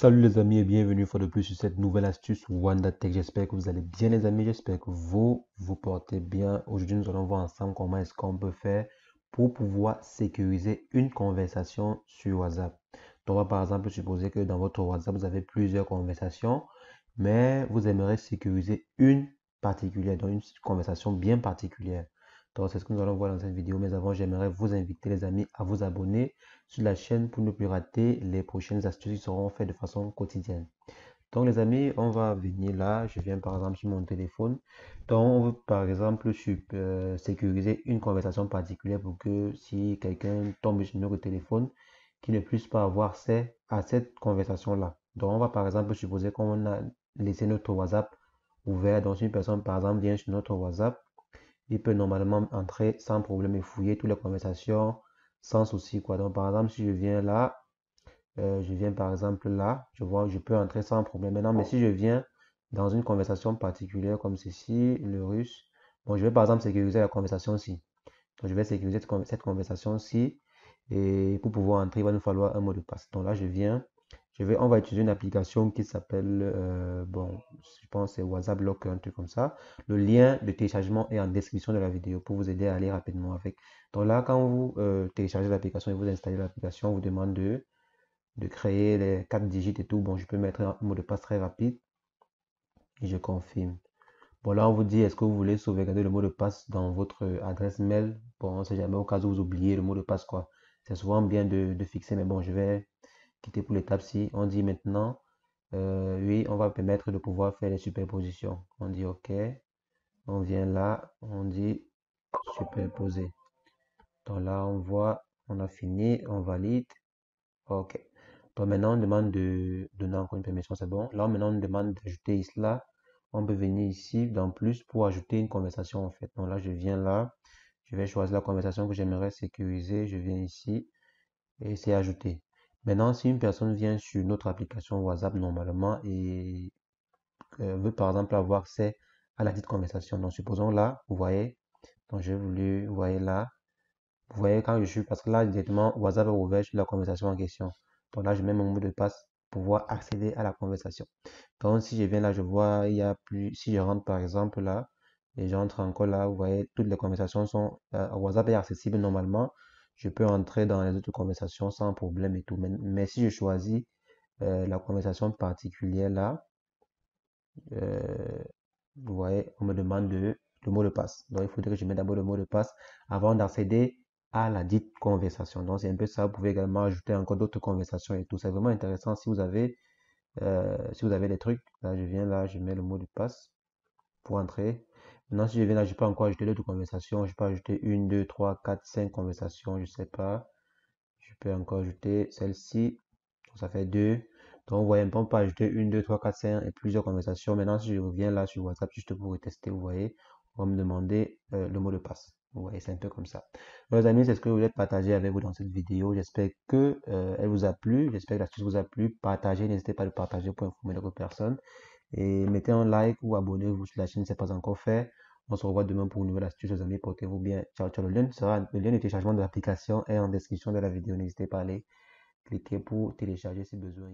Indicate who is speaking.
Speaker 1: Salut les amis et bienvenue une fois de plus sur cette nouvelle astuce Wanda Tech. J'espère que vous allez bien les amis, j'espère que vous vous portez bien. Aujourd'hui nous allons voir ensemble comment est-ce qu'on peut faire pour pouvoir sécuriser une conversation sur WhatsApp. Donc on va par exemple supposer que dans votre WhatsApp vous avez plusieurs conversations, mais vous aimeriez sécuriser une particulière, dans une conversation bien particulière. Donc c'est ce que nous allons voir dans cette vidéo. Mais avant, j'aimerais vous inviter les amis à vous abonner sur la chaîne pour ne plus rater les prochaines astuces qui seront faites de façon quotidienne. Donc les amis, on va venir là, je viens par exemple sur mon téléphone. Donc on veut par exemple euh, sécuriser une conversation particulière pour que si quelqu'un tombe sur notre téléphone, qu'il ne puisse pas avoir accès à cette conversation-là. Donc on va par exemple supposer qu'on a laissé notre WhatsApp ouvert. Donc si une personne par exemple vient sur notre WhatsApp, il peut normalement entrer sans problème et fouiller toutes les conversations sans souci quoi. Donc par exemple, si je viens là, euh, je viens par exemple là, je vois, je peux entrer sans problème. Maintenant, mais si je viens dans une conversation particulière comme ceci, le russe, bon, je vais par exemple sécuriser la conversation-ci. Donc je vais sécuriser cette conversation-ci et pour pouvoir entrer, il va nous falloir un mot de passe. Donc là, je viens, je vais, on va utiliser une application qui s'appelle, euh, bon, je pense c'est WhatsApp Locker, un truc comme ça. Le lien de téléchargement est en description de la vidéo pour vous aider à aller rapidement avec. Donc là, quand vous euh, téléchargez l'application et vous installez l'application, on vous demande de, de créer les quatre digits et tout. Bon, je peux mettre un mot de passe très rapide. Et je confirme. Bon, là, on vous dit, est-ce que vous voulez sauvegarder le mot de passe dans votre adresse mail Bon, on sait jamais, au cas où vous oubliez le mot de passe, quoi. C'est souvent bien de, de fixer, mais bon, je vais quitter pour l'étape ci. On dit maintenant, euh, oui, on va permettre de pouvoir faire les superpositions. On dit OK. On vient là, on dit superposer. Donc là, on voit, on a fini, on valide. OK. Donc maintenant, on demande de donner encore une permission, c'est bon. Là, maintenant, on demande d'ajouter cela. On peut venir ici dans plus pour ajouter une conversation en fait. Donc là, je viens là. Je vais choisir la conversation que j'aimerais sécuriser. Je viens ici et c'est ajouté. Maintenant, si une personne vient sur notre application WhatsApp normalement et euh, veut par exemple avoir accès à la petite conversation, donc supposons là, vous voyez, donc j'ai voulu, vous voyez là, vous voyez quand je suis, parce que là directement WhatsApp est ouvert la conversation en question. Donc là, je mets mon mot de passe pour pouvoir accéder à la conversation. Donc si je viens là, je vois, il y a plus, si je rentre par exemple là, et j'entre encore là, vous voyez, toutes les conversations sont, euh, WhatsApp est accessible normalement je peux entrer dans les autres conversations sans problème et tout. Mais, mais si je choisis euh, la conversation particulière là, euh, vous voyez, on me demande le, le, mot de passe. Donc, il faudrait que je mette d'abord le mot de passe avant d'accéder à la dite conversation. Donc, c'est un peu ça. Vous pouvez également ajouter encore d'autres conversations et tout. C'est vraiment intéressant si vous avez euh, si vous avez des trucs. Là, je viens là, je mets le mot de passe pour entrer Maintenant, si je viens là, je peux encore ajouter d'autres conversations. Je peux ajouter une, deux, trois, quatre, cinq conversations, je sais pas. Je peux encore ajouter celle-ci. ça fait deux. Donc, vous voyez, on peut ajouter une, deux, trois, quatre, cinq et plusieurs conversations. Maintenant, si je reviens là sur WhatsApp, juste pour tester, vous voyez, on va me demander euh, le mot de passe. Vous voyez, c'est un peu comme ça. Mes amis, c'est ce que je voulais partager avec vous dans cette vidéo. J'espère qu'elle euh, vous a plu. J'espère que la suite vous a plu. Partagez, n'hésitez pas à le partager pour informer d'autres personnes. Et mettez un like ou abonnez-vous sur la chaîne si ce pas encore fait. On se revoit demain pour une nouvelle astuce, les amis. Portez-vous bien. Ciao, ciao. Le lien, sera, lien de téléchargement de l'application est en description de la vidéo. N'hésitez pas à aller cliquer pour télécharger si besoin.